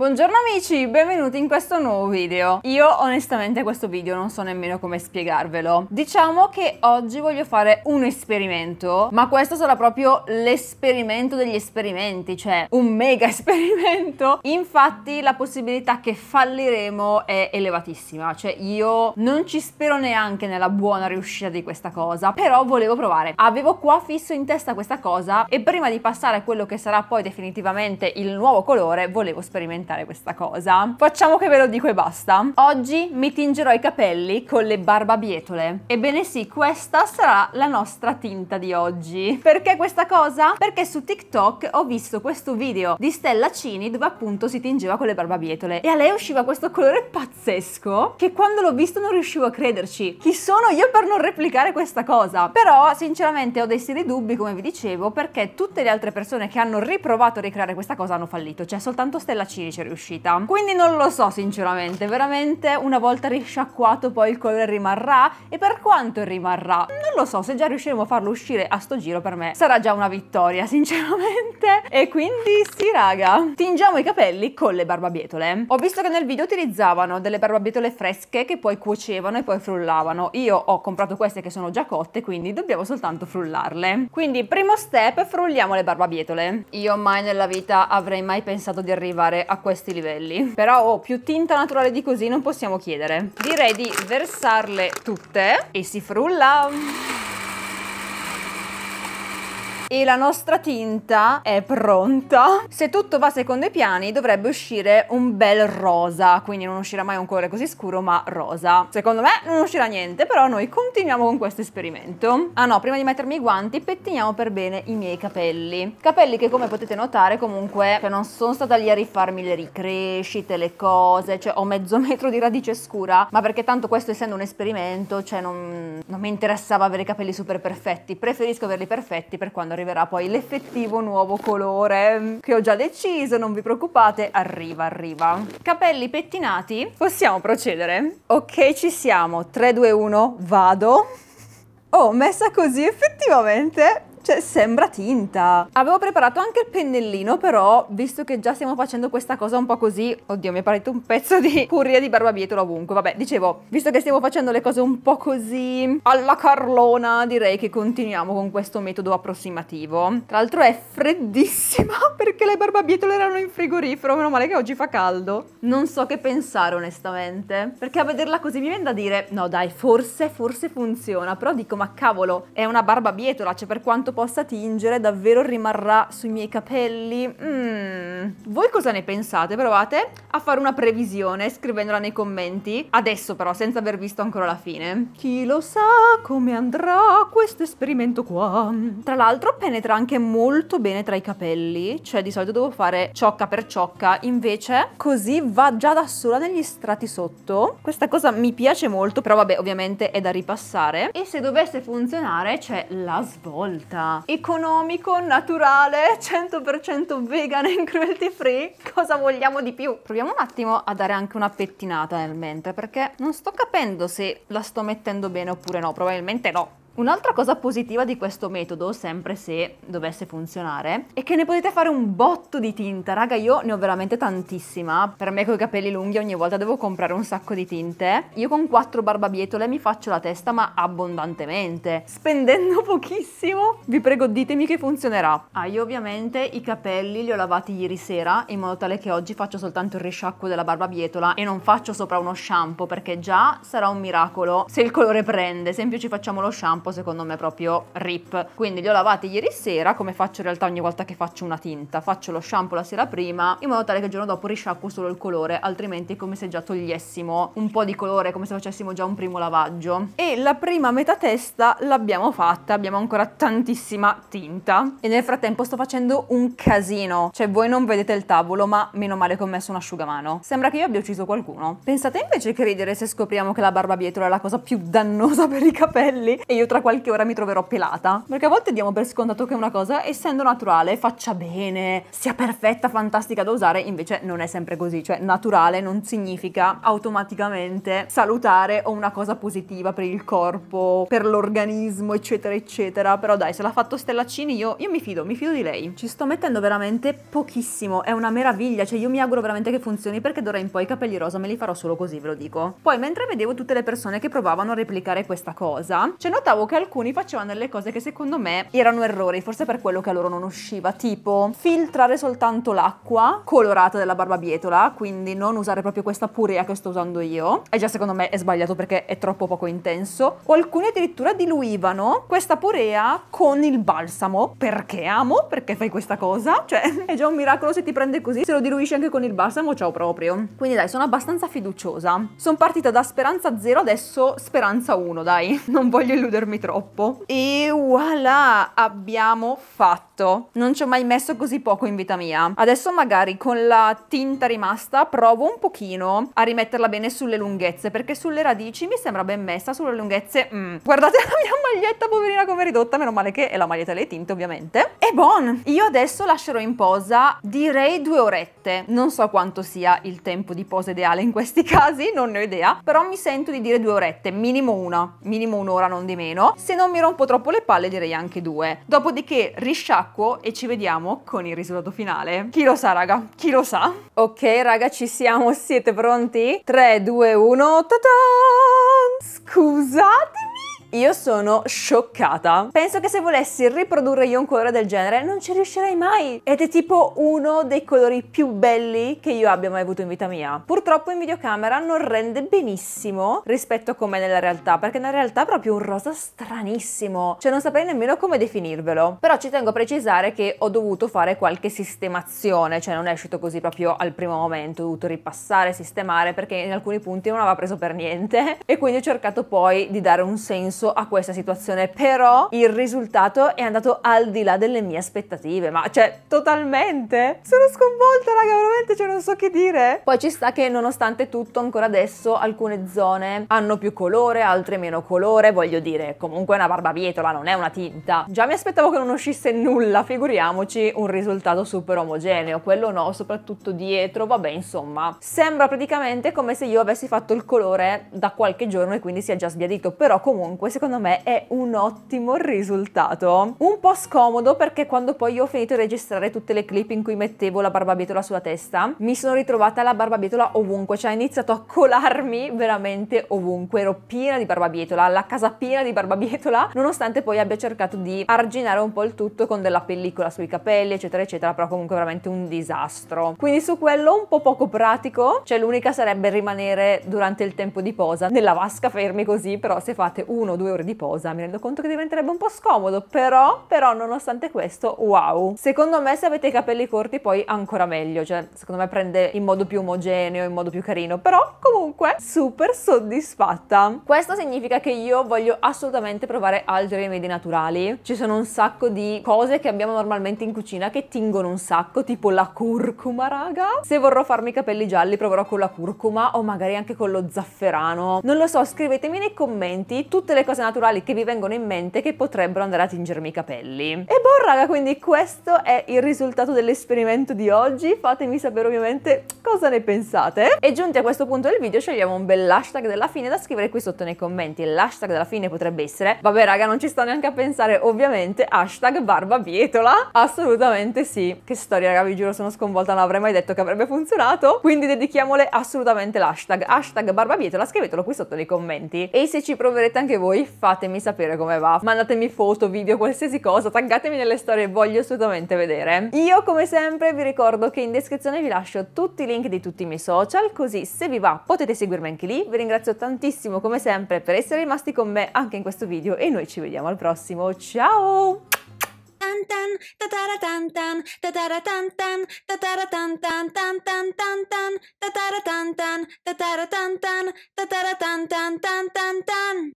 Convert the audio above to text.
Buongiorno amici, benvenuti in questo nuovo video. Io onestamente questo video non so nemmeno come spiegarvelo. Diciamo che oggi voglio fare un esperimento, ma questo sarà proprio l'esperimento degli esperimenti, cioè un mega esperimento. Infatti la possibilità che falliremo è elevatissima, cioè io non ci spero neanche nella buona riuscita di questa cosa, però volevo provare. Avevo qua fisso in testa questa cosa e prima di passare a quello che sarà poi definitivamente il nuovo colore volevo sperimentare commentare questa cosa. Facciamo che ve lo dico e basta. Oggi mi tingerò i capelli con le barbabietole. Ebbene sì, questa sarà la nostra tinta di oggi. Perché questa cosa? Perché su TikTok ho visto questo video di Stella Cini dove appunto si tingeva con le barbabietole e a lei usciva questo colore pazzesco che quando l'ho visto non riuscivo a crederci. Chi sono io per non replicare questa cosa? Però sinceramente ho dei seri dubbi come vi dicevo perché tutte le altre persone che hanno riprovato a ricreare questa cosa hanno fallito, C'è soltanto Stella Cini ci sia riuscita. Quindi non lo so sinceramente, veramente una volta risciacquato poi il colore rimarrà e per quanto rimarrà? Non lo so, se già riusciremo a farlo uscire a sto giro per me sarà già una vittoria sinceramente. E quindi sì raga, tingiamo i capelli con le barbabietole. Ho visto che nel video utilizzavano delle barbabietole fresche che poi cuocevano e poi frullavano. Io ho comprato queste che sono già cotte quindi dobbiamo soltanto frullarle. Quindi primo step frulliamo le barbabietole. Io mai nella vita avrei mai pensato di arrivare a questi livelli. Però oh, più tinta naturale di così non possiamo chiedere. Direi di versarle tutte e si frulla! e la nostra tinta è pronta. Se tutto va secondo i piani dovrebbe uscire un bel rosa, quindi non uscirà mai un colore così scuro ma rosa. Secondo me non uscirà niente, però noi continuiamo con questo esperimento. Ah no, prima di mettermi i guanti pettiniamo per bene i miei capelli. Capelli che come potete notare comunque cioè non sono stata lì a rifarmi le ricrescite, le cose, cioè ho mezzo metro di radice scura, ma perché tanto questo essendo un esperimento, cioè non, non mi interessava avere i capelli super perfetti, preferisco averli perfetti per quando arrivo arriverà poi l'effettivo nuovo colore mm, che ho già deciso, non vi preoccupate, arriva, arriva. Capelli pettinati, possiamo procedere? Ok, ci siamo, 3, 2, 1, vado. Oh, messa così effettivamente cioè, sembra tinta. Avevo preparato anche il pennellino, però, visto che già stiamo facendo questa cosa un po' così... Oddio, mi è partito un pezzo di curria di barbabietola ovunque. Vabbè, dicevo, visto che stiamo facendo le cose un po' così alla carlona, direi che continuiamo con questo metodo approssimativo. Tra l'altro è freddissima perché le barbabietole erano in frigorifero, meno male che oggi fa caldo. Non so che pensare, onestamente, perché a vederla così mi viene da dire, no dai, forse, forse funziona, però dico, ma cavolo, è una barbabietola, cioè per quanto questo possa tingere davvero rimarrà sui miei capelli? Mm. Voi cosa ne pensate? Provate a fare una previsione scrivendola nei commenti, adesso però senza aver visto ancora la fine. Chi lo sa come andrà questo esperimento qua? Tra l'altro penetra anche molto bene tra i capelli, cioè di solito devo fare ciocca per ciocca, invece così va già da sola negli strati sotto. Questa cosa mi piace molto, però vabbè ovviamente è da ripassare. E se dovesse funzionare c'è la svolta sia cioè, economico, naturale, 100% vegan e cruelty free, cosa vogliamo di più? Proviamo un attimo a dare anche una pettinata nel mentre perché non sto capendo se la sto mettendo bene oppure no, probabilmente no Un'altra cosa positiva di questo metodo, sempre se dovesse funzionare, è che ne potete fare un botto di tinta. Raga, io ne ho veramente tantissima. Per me con i capelli lunghi ogni volta devo comprare un sacco di tinte. Io con quattro barbabietole mi faccio la testa, ma abbondantemente, spendendo pochissimo. Vi prego, ditemi che funzionerà. Ah, io ovviamente i capelli li ho lavati ieri sera in modo tale che oggi faccio soltanto il risciacquo della barbabietola e non faccio sopra uno shampoo perché già sarà un miracolo se il colore prende. Se in più ci facciamo lo shampoo shampoo secondo me proprio rip. Quindi li ho lavati ieri sera, come faccio in realtà ogni volta che faccio una tinta. Faccio lo shampoo la sera prima, in modo tale che il giorno dopo risciacquo solo il colore, altrimenti è come se già togliessimo un po' di colore, come se facessimo già un primo lavaggio. E la prima metà testa l'abbiamo fatta, abbiamo ancora tantissima tinta. E nel frattempo sto facendo un casino. Cioè voi non vedete il tavolo, ma meno male che ho messo un asciugamano. Sembra che io abbia ucciso qualcuno. Pensate invece che ridere se scopriamo che la barba barbabietola è la cosa più dannosa per i capelli? E io tra qualche ora mi troverò pelata. Perché a volte diamo per scontato che una cosa, essendo naturale, faccia bene, sia perfetta, fantastica da usare, invece non è sempre così. Cioè, naturale non significa automaticamente salutare o una cosa positiva per il corpo, per l'organismo, eccetera, eccetera. Però dai, se l'ha fatto Stellacini, io, io mi fido, mi fido di lei. Ci sto mettendo veramente pochissimo, è una meraviglia, cioè io mi auguro veramente che funzioni perché d'ora in poi i capelli rosa me li farò solo così, ve lo dico. Poi, mentre vedevo tutte le persone che provavano a replicare questa cosa, cioè notavo notavo che alcuni facevano delle cose che secondo me erano errori, forse per quello che a loro non usciva, tipo filtrare soltanto l'acqua colorata della barbabietola, quindi non usare proprio questa purea che sto usando io. E già secondo me è sbagliato perché è troppo poco intenso. O alcuni addirittura diluivano questa purea con il balsamo. Perché amo? Perché fai questa cosa? Cioè, è già un miracolo se ti prende così, se lo diluisci anche con il balsamo, ciao proprio. Quindi dai, sono abbastanza fiduciosa. Sono partita da speranza 0, adesso speranza 1, dai. Non voglio illudermi troppo. E voilà, abbiamo fatto impasto non ci ho mai messo così poco in vita mia. Adesso magari con la tinta rimasta provo un pochino a rimetterla bene sulle lunghezze perché sulle radici mi sembra ben messa, sulle lunghezze mm. Guardate la mia maglietta poverina come ridotta, meno male che è la maglietta delle tinte ovviamente. E buon! Io adesso lascerò in posa direi due orette, non so quanto sia il tempo di posa ideale in questi casi, non ne ho idea, però mi sento di dire due orette, minimo una, minimo un'ora non di meno. Se non mi rompo troppo le palle direi anche due. Dopodiché risciacquo dell'acquo e ci vediamo con il risultato finale. Chi lo sa raga, chi lo sa. Ok raga ci siamo, siete pronti? 3, 2, 1, ta-ta! Scusatemi! Io sono scioccata. Penso che se volessi riprodurre io un colore del genere non ci riuscirei mai. Ed è tipo uno dei colori più belli che io abbia mai avuto in vita mia. Purtroppo in videocamera non rende benissimo rispetto a com'è nella realtà, perché nella realtà è proprio un rosa stranissimo. Cioè non saprei nemmeno come definirvelo. Però ci tengo a precisare che ho dovuto fare qualche sistemazione, cioè non è uscito così proprio al primo momento, ho dovuto ripassare, sistemare, perché in alcuni punti non aveva preso per niente. E quindi ho cercato poi di dare un senso addosso a questa situazione, però il risultato è andato al di là delle mie aspettative, ma cioè totalmente. Sono sconvolta raga, veramente, cioè non so che dire. Poi ci sta che nonostante tutto ancora adesso alcune zone hanno più colore, altre meno colore, voglio dire, comunque è una barbabietola, non è una tinta. Già mi aspettavo che non uscisse nulla, figuriamoci un risultato super omogeneo, quello no, soprattutto dietro, vabbè insomma. Sembra praticamente come se io avessi fatto il colore da qualche giorno e quindi si è già sbiadito, però comunque poi secondo me è un ottimo risultato. Un po' scomodo perché quando poi ho finito di registrare tutte le clip in cui mettevo la barbabietola sulla testa, mi sono ritrovata la barbabietola ovunque, cioè ha iniziato a colarmi veramente ovunque, ero piena di barbabietola, la casa piena di barbabietola, nonostante poi abbia cercato di arginare un po' il tutto con della pellicola sui capelli, eccetera, eccetera, però comunque veramente un disastro. Quindi su quello un po' poco pratico, cioè l'unica sarebbe rimanere durante il tempo di posa nella vasca fermi così, però se fate uno, due ore di posa, mi rendo conto che diventerebbe un po' scomodo, però, però nonostante questo, wow. Secondo me se avete i capelli corti poi ancora meglio, cioè secondo me prende in modo più omogeneo, in modo più carino, però comunque super soddisfatta. Questo significa che io voglio assolutamente provare altri rimedi naturali. Ci sono un sacco di cose che abbiamo normalmente in cucina che tingono un sacco, tipo la curcuma, raga. Se vorrò farmi i capelli gialli proverò con la curcuma o magari anche con lo zafferano. Non lo so, scrivetemi nei commenti tutte le cose cose naturali che vi vengono in mente che potrebbero andare a tingermi i capelli. E boh raga, quindi questo è il risultato dell'esperimento di oggi. Fatemi sapere ovviamente cosa ne pensate. E giunti a questo punto del video scegliamo un bel hashtag della fine da scrivere qui sotto nei commenti. L'hashtag della fine potrebbe essere, vabbè raga non ci sto neanche a pensare, ovviamente hashtag barbabietola. Assolutamente sì. Che storia raga, vi giuro sono sconvolta, non avrei mai detto che avrebbe funzionato. Quindi dedichiamole assolutamente l'hashtag. Hashtag barbabietola, scrivetelo qui sotto nei commenti. E se ci proverete anche voi voi, fatemi sapere come va, mandatemi foto, video, qualsiasi cosa, taggatemi nelle storie, voglio assolutamente vedere. Io come sempre vi ricordo che in descrizione vi lascio tutti i link di tutti i miei social, così se vi va potete seguirmi anche lì, vi ringrazio tantissimo come sempre per essere rimasti con me anche in questo video e noi ci vediamo al prossimo, ciao! tan tatara tan tan tatara tan tan tatara tan tan tan tan tan tan tatara tan tan tatara tan tan tatara tan tan tan tan tan